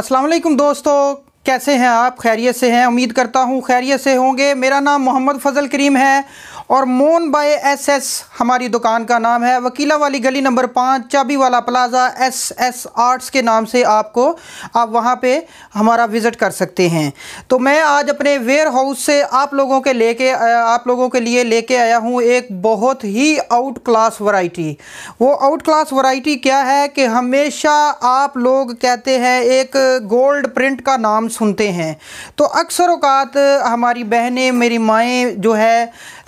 अस्सलाम वालेकुम दोस्तों कैसे हैं आप खैरियत से हैं उम्मीद करता हूँ खैरियत से होंगे मेरा नाम मोहम्मद फजल करीम है और मोन बाय एस एस हमारी दुकान का नाम है वकीला वाली गली नंबर पाँच चाबी वाला प्लाजा एस एस आर्ट्स के नाम से आपको आप वहाँ पे हमारा विज़िट कर सकते हैं तो मैं आज अपने वेयर हाउस से आप लोगों के लेके आप लोगों के लिए लेके आया हूँ एक बहुत ही आउट क्लास वैरायटी वो आउट क्लास वैरायटी क्या है कि हमेशा आप लोग कहते हैं एक गोल्ड प्रिंट का नाम सुनते हैं तो अक्सर अवकात हमारी बहनें मेरी माएँ जो है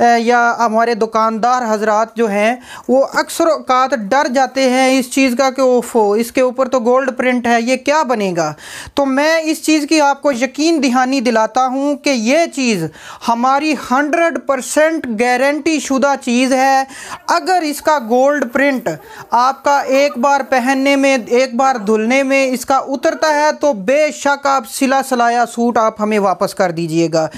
या हमारे दुकानदार हजरात जो हैं वो अक्सर अवकात डर जाते हैं इस चीज़ का कि ओफो इसके ऊपर तो गोल्ड प्रिंट है ये क्या बनेगा तो मैं इस चीज़ की आपको यकीन दहानी दिलाता हूँ कि ये चीज़ हमारी हंड्रेड परसेंट गारंटी शुदा चीज़ है अगर इसका गोल्ड प्रिंट आपका एक बार पहनने में एक बार धुलने में इसका उतरता है तो बेशक आप सिला सलाया सूट आप हमें वापस कर दीजिएगा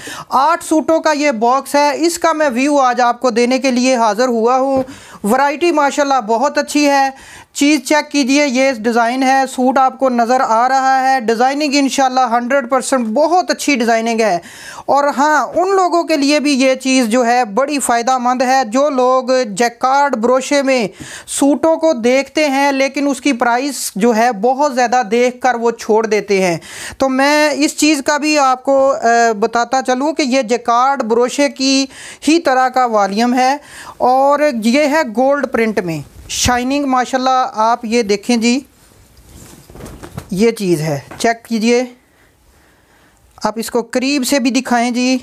आठ सूटों का ये बॉक्स है इसका मैं मैं व्यू आज आपको देने के लिए हाज़िर हुआ हूँ वैरायटी माशाल्लाह बहुत अच्छी है चीज़ चेक कीजिए ये डिज़ाइन है सूट आपको नज़र आ रहा है डिज़ाइनिंग इन हंड्रेड परसेंट बहुत अच्छी डिज़ाइनिंग है और हाँ उन लोगों के लिए भी ये चीज़ जो है बड़ी फ़ायदा मंद है जो लोग जैकार्ड ब्रोशे में सूटों को देखते हैं लेकिन उसकी प्राइस जो है बहुत ज़्यादा देख कर वो छोड़ देते हैं तो मैं इस चीज़ का भी आपको बताता चलूँ कि ये जैकार्ड ब्रोशे की ही तरह का वॉलीम है और ये है गोल्ड प्रिंट में शाइनिंग माशाल्लाह आप ये देखें जी ये चीज़ है चेक कीजिए आप इसको करीब से भी दिखाएं जी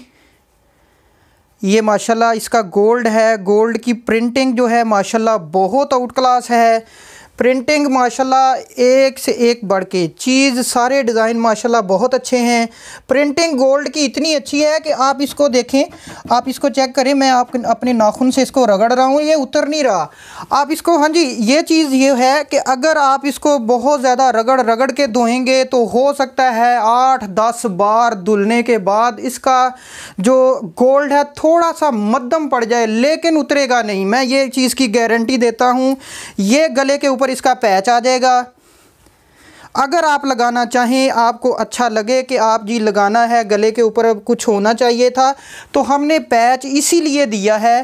ये माशाल्लाह इसका गोल्ड है गोल्ड की प्रिंटिंग जो है माशाल्लाह बहुत आउट क्लास है प्रिंटिंग माशाल्लाह एक से एक बढ़ के चीज़ सारे डिज़ाइन माशाल्लाह बहुत अच्छे हैं प्रिंटिंग गोल्ड की इतनी अच्छी है कि आप इसको देखें आप इसको चेक करें मैं आप अपने नाखून से इसको रगड़ रहा हूँ ये उतर नहीं रहा आप इसको हाँ जी ये चीज़ ये है कि अगर आप इसको बहुत ज़्यादा रगड़ रगड़ के धोएंगे तो हो सकता है आठ दस बार धुलने के बाद इसका जो गोल्ड है थोड़ा सा मध्यम पड़ जाए लेकिन उतरेगा नहीं मैं ये चीज़ की गारंटी देता हूँ ये गले के ऊपर ऊपर इसका पैच आ जाएगा अगर आप लगाना चाहें आपको अच्छा लगे कि आप जी लगाना है गले के ऊपर कुछ होना चाहिए था तो हमने पैच इसीलिए दिया है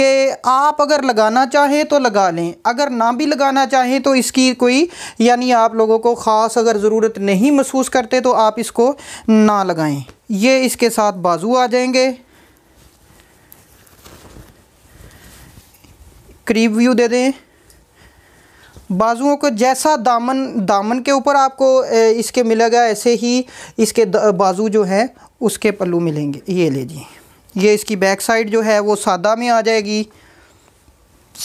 कि आप अगर लगाना चाहें तो लगा लें अगर ना भी लगाना चाहें तो इसकी कोई यानी आप लोगों को ख़ास अगर ज़रूरत नहीं महसूस करते तो आप इसको ना लगाएं ये इसके साथ बाजू आ जाएंगे करीब व्यू दे दें बाजुओं को जैसा दामन दामन के ऊपर आपको इसके मिलेगा ऐसे ही इसके बाजू जो है उसके पल्लू मिलेंगे ये ले ये इसकी बैक साइड जो है वो सादा में आ जाएगी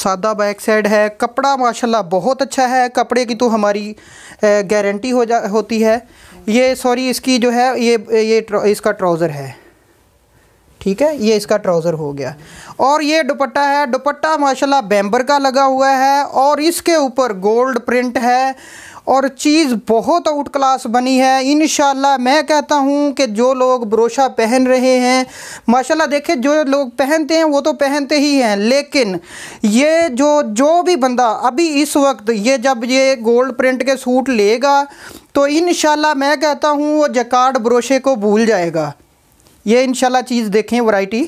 सादा बैक साइड है कपड़ा माशाल्लाह बहुत अच्छा है कपड़े की तो हमारी गारंटी हो जा होती है ये सॉरी इसकी जो है ये ये इसका ट्राउज़र है ठीक है ये इसका ट्राउज़र हो गया और ये दुपट्टा है दुपट्टा माशाल्लाह बैम्बर का लगा हुआ है और इसके ऊपर गोल्ड प्रिंट है और चीज़ बहुत आउट क्लास बनी है इन मैं कहता हूँ कि जो लोग ब्रोशा पहन रहे हैं माशाल्लाह देखे जो लोग पहनते हैं वो तो पहनते ही हैं लेकिन ये जो जो भी बंदा अभी इस वक्त ये जब ये गोल्ड प्रिंट के सूट लेगा तो इन मैं कहता हूँ वो जकार्ड ब्रोशे को भूल जाएगा ये इनशाला चीज़ देखें वराइटी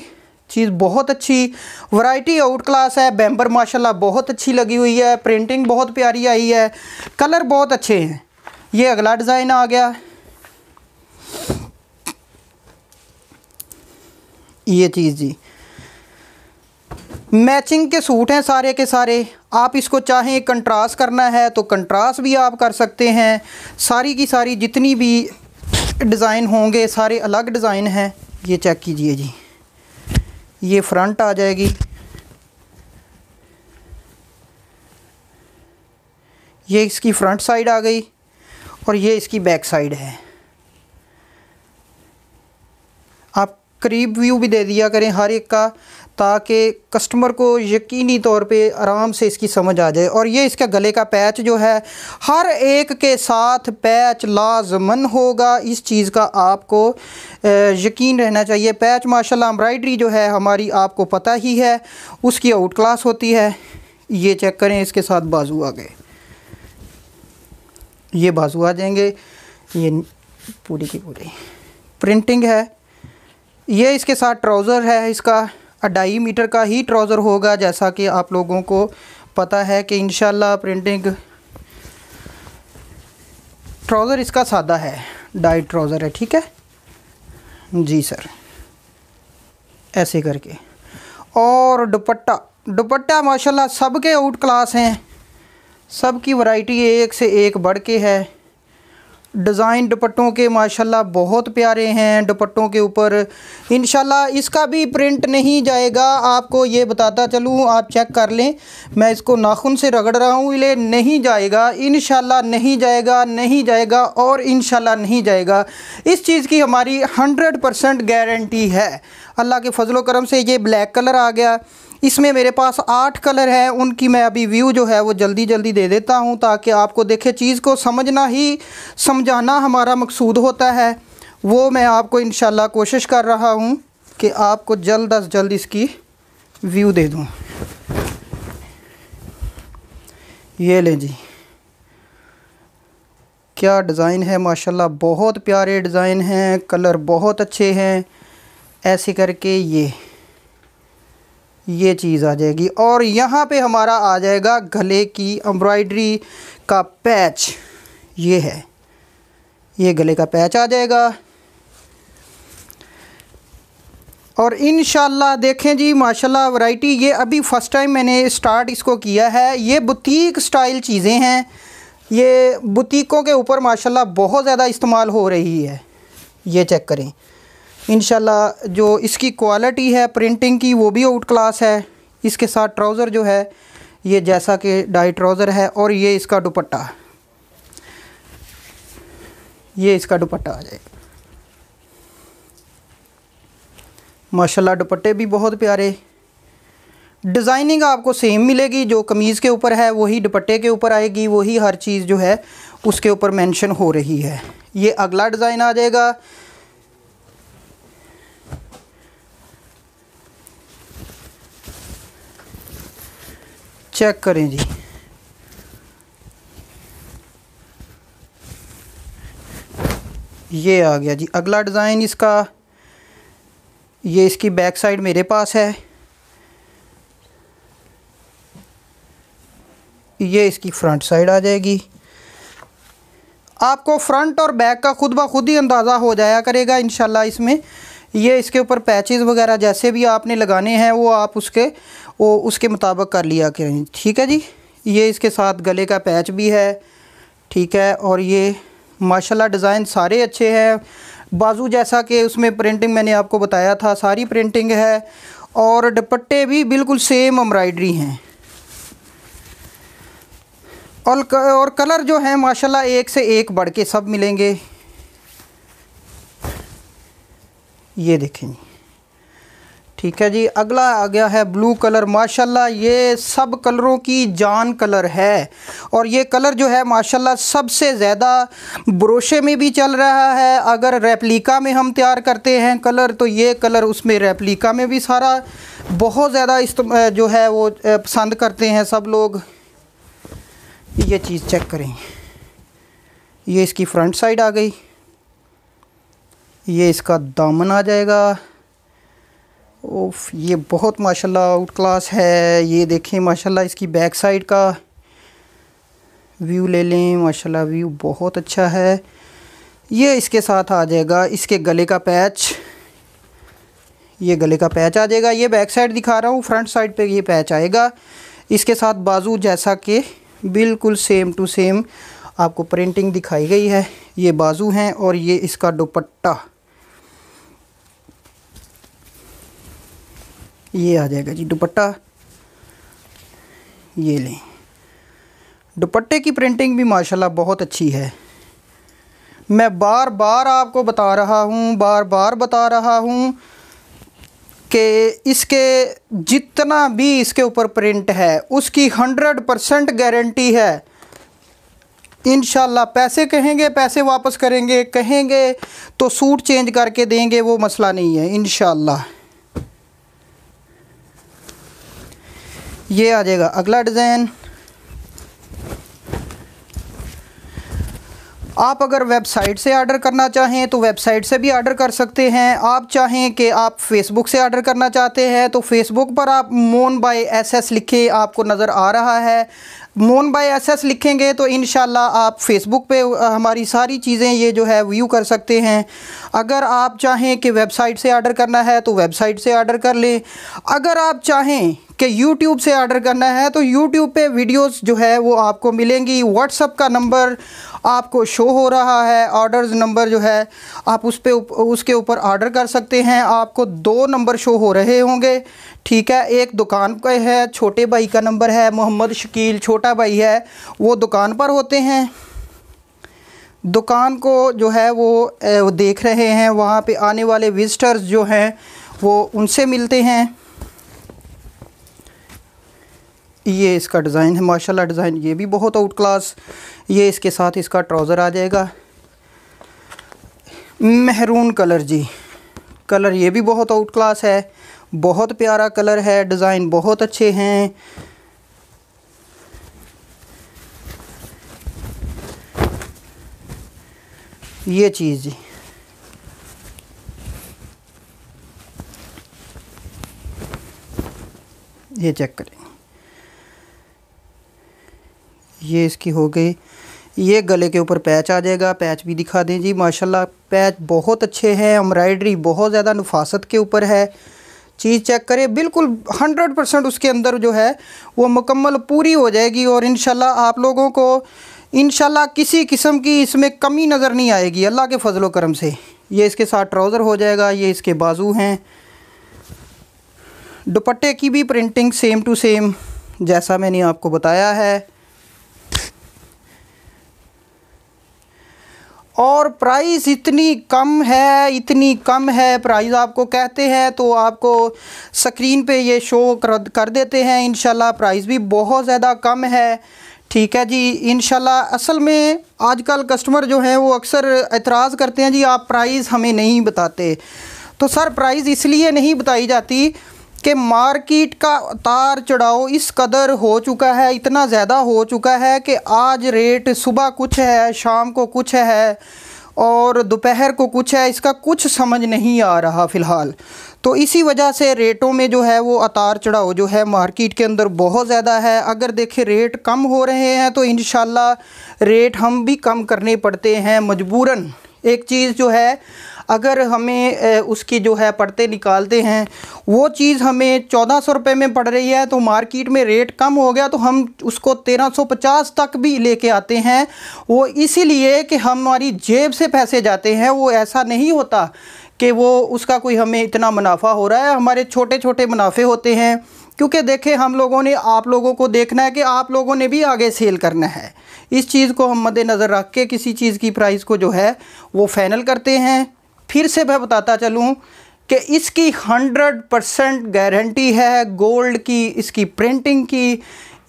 चीज़ बहुत अच्छी वैरायटी आउट क्लास है बैम्बर माशाल्लाह बहुत अच्छी लगी हुई है प्रिंटिंग बहुत प्यारी आई है कलर बहुत अच्छे हैं ये अगला डिज़ाइन आ गया ये चीज़ जी मैचिंग के सूट हैं सारे के सारे आप इसको चाहें कंट्रास्ट करना है तो कंट्रास्ट भी आप कर सकते हैं सारी की सारी जितनी भी डिज़ाइन होंगे सारे अलग डिज़ाइन हैं ये चेक कीजिए जी ये फ्रंट आ जाएगी ये इसकी फ्रंट साइड आ गई और ये इसकी बैक साइड है आप करीब व्यू भी दे दिया करें हर एक का ताकि कस्टमर को यकीनी तौर पे आराम से इसकी समझ आ जाए और ये इसका गले का पैच जो है हर एक के साथ पैच लाजमन होगा इस चीज़ का आपको यकीन रहना चाहिए पैच माशाल्लाह एम्ब्रॉयडरी जो है हमारी आपको पता ही है उसकी आउट क्लास होती है ये चेक करें इसके साथ बाजू आ गए ये बाजू आ जाएंगे ये पूरी की पूरी प्रिंटिंग है ये इसके साथ ट्राउज़र है इसका ढाई मीटर का ही ट्राउज़र होगा जैसा कि आप लोगों को पता है कि इन प्रिंटिंग ट्राउज़र इसका सादा है डाई ट्राउज़र है ठीक है जी सर ऐसे करके और दुपट्टा दुपट्टा माशाल्लाह सबके आउट क्लास हैं सब की वैरायटी एक से एक बढ़ के है डिज़ाइन दुपट्टों के माशाल्लाह बहुत प्यारे हैं दुपट्टों के ऊपर इन इसका भी प्रिंट नहीं जाएगा आपको ये बताता चलूँ आप चेक कर लें मैं इसको नाखून से रगड़ रहा हूँ ये नहीं जाएगा इन नहीं जाएगा नहीं जाएगा और इन नहीं जाएगा इस चीज़ की हमारी हंड्रेड परसेंट गारंटी है अल्लाह के फजलोक्रम करम से ये ब्लैक कलर आ गया इसमें मेरे पास आठ कलर हैं उनकी मैं अभी व्यू जो है वो जल्दी जल्दी दे देता हूँ ताकि आपको देखे चीज़ को समझना ही समझाना हमारा मकसूद होता है वो मैं आपको इन कोशिश कर रहा हूँ कि आपको जल्द अज जल्द इसकी व्यू दे दूँ ये लें जी क्या डिज़ाइन है माशाल्लाह बहुत प्यारे डिज़ाइन हैं कलर बहुत अच्छे हैं ऐसे करके ये ये चीज़ आ जाएगी और यहाँ पे हमारा आ जाएगा गले की एम्ब्रॉयडरी का पैच ये है ये गले का पैच आ जाएगा और इन देखें जी माशाल्लाह वैरायटी ये अभी फ़र्स्ट टाइम मैंने स्टार्ट इसको किया है ये बुटीक स्टाइल चीज़ें हैं ये बुटीकों के ऊपर माशाल्लाह बहुत ज़्यादा इस्तेमाल हो रही है ये चेक करें इन जो इसकी क्वालिटी है प्रिंटिंग की वो भी आउट क्लास है इसके साथ ट्राउज़र जो है ये जैसा कि डाई ट्राउज़र है और ये इसका दुपट्टा ये इसका दुपट्टा आ जाएगा माशाल्लाह दुपट्टे भी बहुत प्यारे डिज़ाइनिंग आपको सेम मिलेगी जो कमीज़ के ऊपर है वही दुपट्टे के ऊपर आएगी वही हर चीज़ जो है उसके ऊपर मेंशन हो रही है ये अगला डिज़ाइन आ जाएगा चेक करें जी ये आ गया जी अगला डिज़ाइन इसका ये इसकी बैक साइड मेरे पास है ये इसकी फ्रंट साइड आ जाएगी आपको फ्रंट और बैक का खुद ब खुद ही अंदाज़ा हो जाया करेगा इन इसमें ये इसके ऊपर पैचेज़ वगैरह जैसे भी आपने लगाने हैं वो आप उसके वो उसके मुताबिक कर लिया करें ठीक है जी ये इसके साथ गले का पैच भी है ठीक है और ये माशाल्लाह डिज़ाइन सारे अच्छे हैं बाजू जैसा कि उसमें प्रिंटिंग मैंने आपको बताया था सारी प्रिंटिंग है और दुपट्टे भी बिल्कुल सेम एम्ब्रॉयडरी हैं और और कलर जो है माशाल्लाह एक से एक बढ़ के सब मिलेंगे ये देखें जी ठीक है जी अगला आ गया है ब्लू कलर माशाल्लाह ये सब कलरों की जान कलर है और ये कलर जो है माशाल्लाह सबसे ज़्यादा ब्रोशे में भी चल रहा है अगर रेप्लिका में हम तैयार करते हैं कलर तो ये कलर उसमें रेप्लिका में भी सारा बहुत ज़्यादा जो है वो पसंद करते हैं सब लोग ये चीज़ चेक करें ये इसकी फ्रंट साइड आ गई ये इसका दामन आ जाएगा ओफ ये बहुत माशाल्लाह आउट क्लास है ये देखें माशाल्लाह इसकी बैक साइड का व्यू ले लें माशाल्लाह व्यू बहुत अच्छा है ये इसके साथ आ जाएगा इसके गले का पैच ये गले का पैच आ जाएगा ये बैक साइड दिखा रहा हूँ फ्रंट साइड पे ये पैच आएगा इसके साथ बाजू जैसा कि बिल्कुल सेम टू सेम आपको प्रिंटिंग दिखाई गई है ये बाजू हैं और ये इसका दुपट्टा ये आ जाएगा जी दुपट्टा ये लें दुपट्टे की प्रिंटिंग भी माशाल्लाह बहुत अच्छी है मैं बार बार आपको बता रहा हूँ बार बार बता रहा हूँ कि इसके जितना भी इसके ऊपर प्रिंट है उसकी हंड्रेड परसेंट गारंटी है इन पैसे कहेंगे पैसे वापस करेंगे कहेंगे तो सूट चेंज करके देंगे वो मसला नहीं है इन ये आ जाएगा अगला डिज़ाइन आप अगर वेबसाइट से आर्डर करना चाहें तो वेबसाइट से भी आर्डर कर सकते हैं आप चाहें कि आप फेसबुक से आर्डर करना चाहते हैं तो फेसबुक पर आप मोन बाय एस एस लिखे आपको नज़र आ रहा है मोन बाय एस एस लिखेंगे तो इन आप फेसबुक पे हमारी सारी चीज़ें ये जो है व्यू कर सकते हैं अगर आप चाहें कि वेबसाइट से आर्डर करना है तो वेबसाइट से आर्डर कर लें अगर आप चाहें कि YouTube से आर्डर करना है तो YouTube पे वीडियोस जो है वो आपको मिलेंगी WhatsApp का नंबर आपको शो हो रहा है ऑर्डर्स नंबर जो है आप उस पर उसके ऊपर ऑर्डर कर सकते हैं आपको दो नंबर शो हो रहे होंगे ठीक है एक दुकान का है छोटे भाई का नंबर है मोहम्मद शकील छोटा भाई है वो दुकान पर होते हैं दुकान को जो है वो देख रहे हैं वहाँ पे आने वाले विज़िटर्स जो हैं वो उनसे मिलते हैं ये इसका डिज़ाइन है माशाल्लाह डिज़ाइन ये भी बहुत आउट क्लास ये इसके साथ इसका ट्राउज़र आ जाएगा महरून कलर जी कलर ये भी बहुत आउट क्लास है बहुत प्यारा कलर है डिज़ाइन बहुत अच्छे हैं ये चीज़ जी ये चेक करें ये इसकी हो गई ये गले के ऊपर पैच आ जाएगा पैच भी दिखा दें जी माशाल्लाह पैच बहुत अच्छे हैं एम्ब्रॉयडरी बहुत ज़्यादा नफासत के ऊपर है चीज़ चेक करें बिल्कुल हंड्रेड परसेंट उसके अंदर जो है वो मुकम्मल पूरी हो जाएगी और इन आप लोगों को इन किसी किस्म की इसमें कमी नज़र नहीं आएगी अल्लाह के फजलो करम से ये इसके साथ ट्राउज़र हो जाएगा ये इसके बाजू हैं दुपट्टे की भी प्रिंटिंग सेम टू सेम जैसा मैंने आपको बताया है और प्राइस इतनी कम है इतनी कम है प्राइस आपको कहते हैं तो आपको स्क्रीन पे ये शो कर, कर देते हैं इन प्राइस भी बहुत ज़्यादा कम है ठीक है जी इन असल में आजकल कस्टमर जो हैं वो अक्सर एतराज़ करते हैं जी आप प्राइस हमें नहीं बताते तो सर प्राइस इसलिए नहीं बताई जाती कि मार्केट का उतार चढ़ाव इस कदर हो चुका है इतना ज़्यादा हो चुका है कि आज रेट सुबह कुछ है शाम को कुछ है और दोपहर को कुछ है इसका कुछ समझ नहीं आ रहा फ़िलहाल तो इसी वजह से रेटों में जो है वो अतार चढ़ाव जो है मार्केट के अंदर बहुत ज़्यादा है अगर देखें रेट कम हो रहे हैं तो इन रेट हम भी कम करने पड़ते हैं मजबूरन एक चीज़ जो है अगर हमें उसकी जो है पड़ते निकालते हैं वो चीज़ हमें चौदह सौ रुपये में पड़ रही है तो मार्केट में रेट कम हो गया तो हम उसको तेरह सौ पचास तक भी लेके आते हैं वो इसीलिए कि हमारी जेब से पैसे जाते हैं वो ऐसा नहीं होता कि वो उसका कोई हमें इतना मुनाफा हो रहा है हमारे छोटे छोटे मुनाफे होते हैं क्योंकि देखें हम लोगों ने आप लोगों को देखना है कि आप लोगों ने भी आगे सेल करना है इस चीज़ को हम मद्देनज़र रख के किसी चीज़ की प्राइस को जो है वो फाइनल करते हैं फिर से मैं बताता चलूँ कि इसकी 100 परसेंट गारंटी है गोल्ड की इसकी प्रिंटिंग की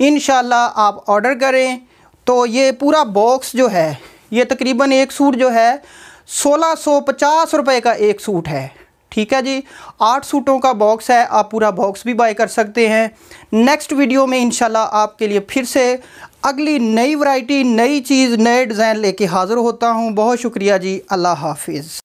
इन आप ऑर्डर करें तो ये पूरा बॉक्स जो है ये तकरीबन एक सूट जो है सोलह सौ पचास रुपये का एक सूट है ठीक है जी आठ सूटों का बॉक्स है आप पूरा बॉक्स भी बाय कर सकते हैं नेक्स्ट वीडियो में इंशाल्लाह आपके लिए फिर से अगली नई वैरायटी नई चीज़ नए डिज़ाइन लेके हाज़िर होता हूँ बहुत शुक्रिया जी अल्लाह हाफिज़